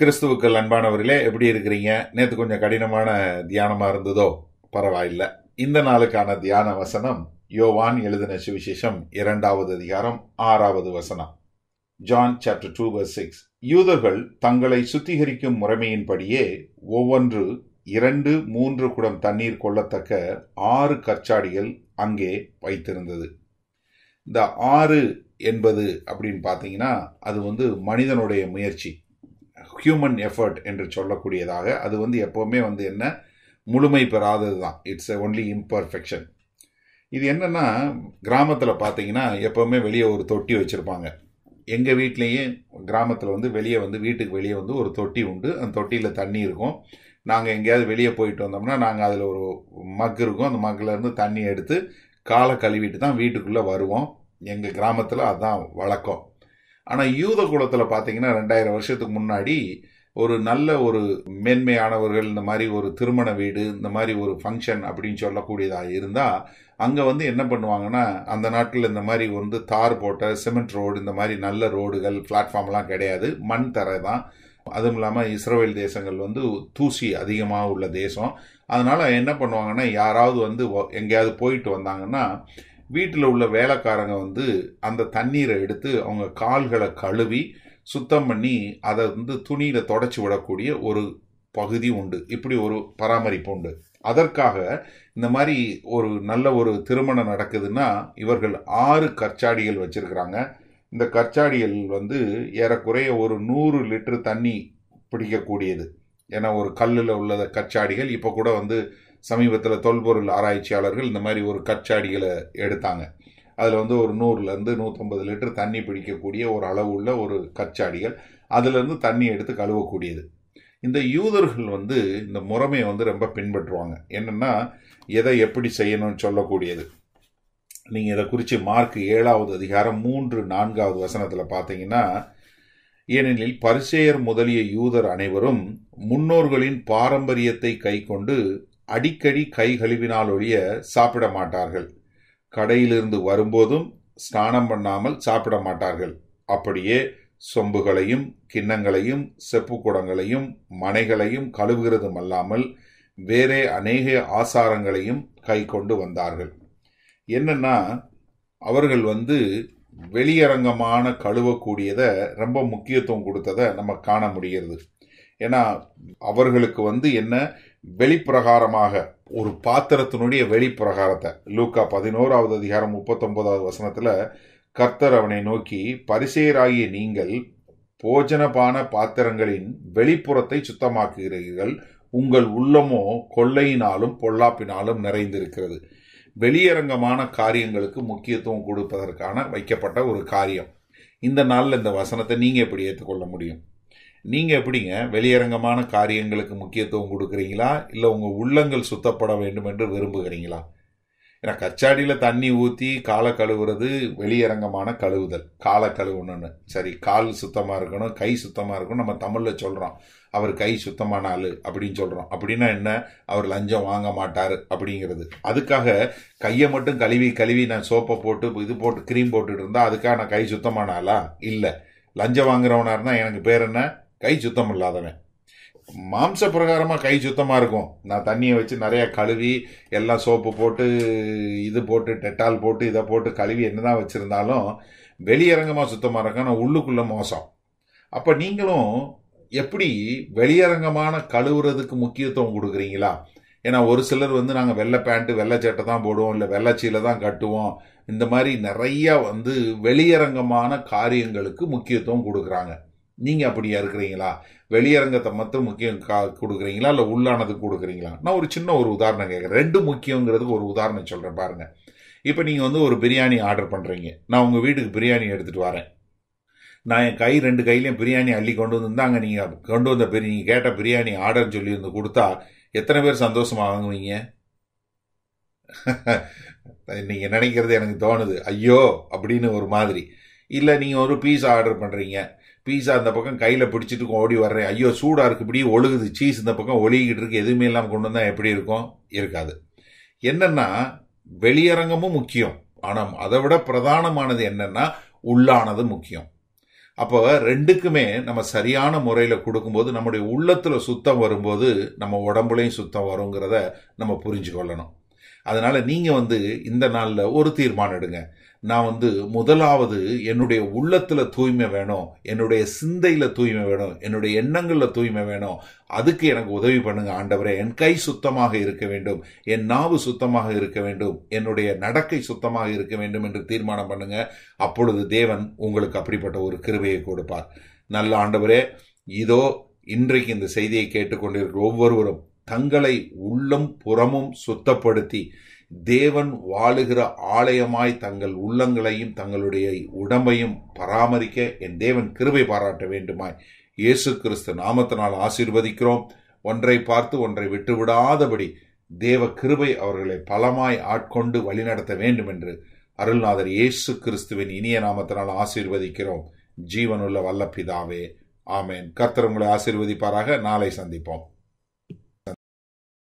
கிறிஸ்துவுக்கள் அன்பானவர்களே எப்படி இருக்கிறீங்க நேற்று கொஞ்சம் கடினமான தியானமாக இருந்ததோ பரவாயில்ல இந்த நாளுக்கான தியான வசனம் யோவான் எழுதின சுவிசேஷம் இரண்டாவது அதிகாரம் ஆறாவது வசனம் John chapter two per six யூதர்கள் தங்களை சுத்திகரிக்கும் முறைமையின்படியே ஒவ்வொன்று இரண்டு மூன்று குடம் தண்ணீர் கொள்ளத்தக்க ஆறு கச்சாடிகள் அங்கே வைத்திருந்தது இந்த ஆறு என்பது அப்படின்னு பார்த்தீங்கன்னா அது வந்து மனிதனுடைய முயற்சி ஹியூமன் எஃபர்ட் என்று சொல்லக்கூடியதாக அது வந்து எப்போவுமே வந்து என்ன முழுமை பெறாதது தான் இட்ஸ் ஒன்லி இம்பர்ஃபெக்ஷன் இது என்னென்னா கிராமத்தில் பார்த்தீங்கன்னா எப்போவுமே வெளியே ஒரு தொட்டி வச்சுருப்பாங்க எங்கள் வீட்லேயே கிராமத்தில் வந்து வெளியே வந்து வீட்டுக்கு வெளியே வந்து ஒரு தொட்டி உண்டு அந்த தொட்டியில் தண்ணி இருக்கும் நாங்கள் எங்கேயாவது வெளியே போயிட்டு வந்தோம்னா நாங்கள் அதில் ஒரு மக் இருக்கும் அந்த மக்கிலேருந்து தண்ணி எடுத்து காலை கழுவிட்டு தான் வீட்டுக்குள்ளே வருவோம் எங்கள் கிராமத்தில் அதுதான் வழக்கம் ஆனால் யூத குலத்தில் பார்த்தீங்கன்னா ரெண்டாயிரம் வருஷத்துக்கு முன்னாடி ஒரு நல்ல ஒரு மேன்மையானவர்கள் இந்த மாதிரி ஒரு திருமண வீடு இந்த மாதிரி ஒரு ஃபங்க்ஷன் அப்படின்னு சொல்லக்கூடியதாக இருந்தால் அங்கே வந்து என்ன பண்ணுவாங்கன்னா அந்த நாட்டில் இந்த மாதிரி வந்து தார் போட்ட சிமெண்ட் ரோடு இந்த மாதிரி நல்ல ரோடுகள் பிளாட்ஃபார்ம்லாம் கிடையாது மண் தரை தான் அதுவும் இல்லாமல் இஸ்ரேல் தேசங்கள் வந்து தூசி அதிகமாக உள்ள தேசம் அதனால் என்ன பண்ணுவாங்கன்னா யாராவது வந்து எங்கேயாவது போயிட்டு வந்தாங்கன்னா வீட்டில் உள்ள வேலைக்காரங்க வந்து அந்த தண்ணீரை எடுத்து அவங்க கால்களை கழுவி சுத்தம் பண்ணி அதை வந்து துணியில் தொடச்சி விடக்கூடிய ஒரு பகுதி உண்டு இப்படி ஒரு பராமரிப்பு உண்டு அதற்காக இந்த மாதிரி ஒரு நல்ல ஒரு திருமணம் நடக்குதுன்னா இவர்கள் ஆறு கற்சாடிகள் வச்சுருக்கிறாங்க இந்த கற்சாடிகள் வந்து ஏறக்குறைய ஒரு நூறு லிட்டர் தண்ணி பிடிக்கக்கூடியது ஏன்னா ஒரு கல்லில் உள்ள கற்சாடிகள் இப்போ கூட வந்து சமீபத்தில் தொல்பொருள் ஆராய்ச்சியாளர்கள் இந்த மாதிரி ஒரு கச்சாடிகளை எடுத்தாங்க அதில் வந்து ஒரு நூறுலேருந்து நூற்றம்பது லிட்டர் தண்ணி பிடிக்கக்கூடிய ஒரு அளவு உள்ள ஒரு கச்சாடிகள் அதுலேருந்து தண்ணி எடுத்து கழுவக்கூடியது இந்த யூதர்கள் வந்து இந்த முறைமையை வந்து ரொம்ப பின்பற்றுவாங்க என்னென்னா எதை எப்படி செய்யணும்னு சொல்லக்கூடியது நீங்கள் இதை குறித்து மார்க் ஏழாவது அதிகாரம் மூன்று நான்காவது வசனத்தில் பார்த்தீங்கன்னா ஏனெனில் பரிசேயர் முதலிய யூதர் அனைவரும் முன்னோர்களின் பாரம்பரியத்தை கைக்கொண்டு அடிக்கடி கை கழுவினால் ஒழிய சாப்பிட மாட்டார்கள் கடையிலிருந்து வரும்போதும் ஸ்நானம் பண்ணாமல் சாப்பிட மாட்டார்கள் அப்படியே சொம்புகளையும் கிண்ணங்களையும் செப்பு குடங்களையும் மனைகளையும் கழுவுகிறதும் அல்லாமல் வேறே அநேக ஆசாரங்களையும் கை கொண்டு வந்தார்கள் என்னன்னா அவர்கள் வந்து வெளியரங்கமான கழுவக்கூடியதை ரொம்ப முக்கியத்துவம் கொடுத்ததை நம்ம காண முடிகிறது ஏன்னா அவர்களுக்கு வந்து என்ன வெளிப்பிரகாரமாக ஒரு பாத்திரத்தினுடைய வெளிப்பிரகாரத்தை லூக்கா பதினோராவது அதிகாரம் முப்பத்தொன்பதாவது வசனத்தில் கர்த்தர் அவனை நோக்கி பரிசெயராகிய நீங்கள் போஜனபான பாத்திரங்களின் வெளிப்புறத்தை சுத்தமாக்குகிறீர்கள் உங்கள் உள்ளமோ கொள்ளையினாலும் பொல்லாப்பினாலும் நிறைந்திருக்கிறது வெளியரங்கமான காரியங்களுக்கு முக்கியத்துவம் கொடுப்பதற்கான வைக்கப்பட்ட ஒரு காரியம் இந்த நாளில் இந்த வசனத்தை நீங்கள் எப்படி ஏற்றுக்கொள்ள முடியும் நீங்கள் எப்படிங்க வெளியரங்கமான காரியங்களுக்கு முக்கியத்துவம் கொடுக்குறீங்களா இல்லை உங்கள் உள்ளங்கள் சுத்தப்பட வேண்டும் என்று விரும்புகிறீங்களா ஏன்னா கச்சாடியில் தண்ணி ஊற்றி காலை கழுவுறது வெளியரங்கமான கழுவுதல் காலை கழுவுணுன்னு சரி கால் சுத்தமாக இருக்கணும் கை சுத்தமாக இருக்கணும் நம்ம தமிழில் சொல்கிறோம் அவர் கை சுத்தமான ஆள் அப்படின்னு சொல்கிறோம் அப்படின்னா என்ன அவர் லஞ்சம் வாங்க மாட்டார் அப்படிங்கிறது அதுக்காக கையை மட்டும் கழுவி கழுவி நான் சோப்பை போட்டு இது போட்டு க்ரீம் போட்டுட்டு இருந்தால் அதுக்காக நான் கை சுத்தமான ஆளா இல்லை லஞ்சம் வாங்குறவனாக இருந்தால் எனக்கு பேர் என்ன கை சுத்தம் இல்லாதவன் மாம்ச பிரகாரமாக கை சுத்தமாக இருக்கும் நான் தண்ணியை வச்சு நிறையா கழுவி எல்லாம் சோப்பு போட்டு இது போட்டு டெட்டால் போட்டு இதை போட்டு கழுவி என்ன தான் வச்சுருந்தாலும் வெளியரங்கமாக சுத்தமாக இருக்கும் ஆனால் உள்ளுக்குள்ளே மோசம் அப்போ நீங்களும் எப்படி வெளியரங்கமான கழுவுறதுக்கு முக்கியத்துவம் கொடுக்குறீங்களா ஏன்னா ஒரு சிலர் வந்து நாங்கள் வெள்ளை பேண்ட்டு வெள்ளை சட்டை தான் போடுவோம் இல்லை வெள்ளை சீலை தான் கட்டுவோம் இந்த மாதிரி நிறையா வந்து வெளியரங்கமான காரியங்களுக்கு முக்கியத்துவம் கொடுக்குறாங்க நீங்கள் அப்படியா இருக்கிறீங்களா வெளியரங்கத்தை மட்டும் முக்கியம் கா கொடுக்குறீங்களா இல்லை உள்ளானது கொடுக்குறீங்களா நான் ஒரு சின்ன ஒரு உதாரணம் கேட்குறேன் ரெண்டு முக்கியங்கிறதுக்கு ஒரு உதாரணம் சொல்கிறேன் பாருங்கள் இப்போ நீங்கள் வந்து ஒரு பிரியாணி ஆர்டர் பண்ணுறீங்க நான் உங்கள் வீட்டுக்கு பிரியாணி எடுத்துகிட்டு வரேன் நான் என் கை ரெண்டு கையிலையும் பிரியாணி அள்ளி கொண்டு வந்திருந்தாங்க நீங்கள் கொண்டு வந்த பிரி நீங்கள் கேட்ட பிரியாணி ஆர்டர் சொல்லி வந்து கொடுத்தா எத்தனை பேர் சந்தோஷமாக வாங்குவீங்க நீங்கள் நினைக்கிறது எனக்கு தோணுது ஐயோ அப்படின்னு ஒரு மாதிரி இல்லை நீங்கள் ஒரு பீஸா ஆர்டர் பண்ணுறீங்க பீஸா அந்த பக்கம் கையில் பிடிச்சிட்டு ஓடி வர்றேன் ஐயோ சூடாக இருக்கு இப்படி ஒழுகுது சீஸ் இந்த பக்கம் ஒழுகிக்கிட்டு இருக்கு எதுவுமே இல்லாமல் கொண்டு வந்தால் எப்படி இருக்கும் இருக்காது என்னென்னா வெளியரங்கமும் முக்கியம் ஆனால் அதை விட பிரதானமானது என்னென்னா உள்ளானது முக்கியம் அப்போ ரெண்டுக்குமே நம்ம சரியான முறையில் கொடுக்கும்போது நம்முடைய உள்ளத்தில் சுத்தம் வரும்போது நம்ம உடம்புலையும் சுத்தம் வருங்கிறத நம்ம புரிஞ்சு கொள்ளணும் அதனால் நீங்கள் வந்து இந்த நாளில் ஒரு தீர்மானம் எடுங்க நான் வந்து முதலாவது என்னுடைய உள்ளத்தில் தூய்மை வேணும் என்னுடைய சிந்தையில் தூய்மை வேணும் என்னுடைய எண்ணங்களில் தூய்மை வேணும் அதுக்கு எனக்கு உதவி பண்ணுங்க ஆண்டவரே என் கை சுத்தமாக இருக்க வேண்டும் என் நாவு சுத்தமாக இருக்க வேண்டும் என்னுடைய நடக்கை சுத்தமாக இருக்க வேண்டும் என்று தீர்மானம் பண்ணுங்க அப்பொழுது தேவன் உங்களுக்கு அப்படிப்பட்ட ஒரு கிருபையை கொடுப்பார் நல்ல ஆண்டவரே இதோ இன்றைக்கு இந்த செய்தியை கேட்டுக்கொண்டிருக்கிற ஒவ்வொருவரும் தங்களை உள்ளம் புறமும் சுத்தப்படுத்தி தேவன் வாழுகிற ஆலயமாய் தங்கள் உள்ளங்களையும் தங்களுடைய உடம்பையும் பராமரிக்க என் தேவன் கிருபை பாராட்ட வேண்டுமாய் இயேசு கிறிஸ்து நாமத்தினால் ஆசீர்வதிக்கிறோம் ஒன்றை பார்த்து ஒன்றை விட்டுவிடாதபடி தேவ கிருபை அவர்களை பலமாய் ஆட்கொண்டு வழிநடத்த வேண்டும் என்று அருள்நாதர் இயேசு கிறிஸ்துவின் இனிய நாமத்தினால் ஆசீர்வதிக்கிறோம் ஜீவனுள்ள வல்லப்பிதாவே ஆமேன் கர்த்தர் உங்களை ஆசீர்வதிப்பாராக நாளை சந்திப்போம்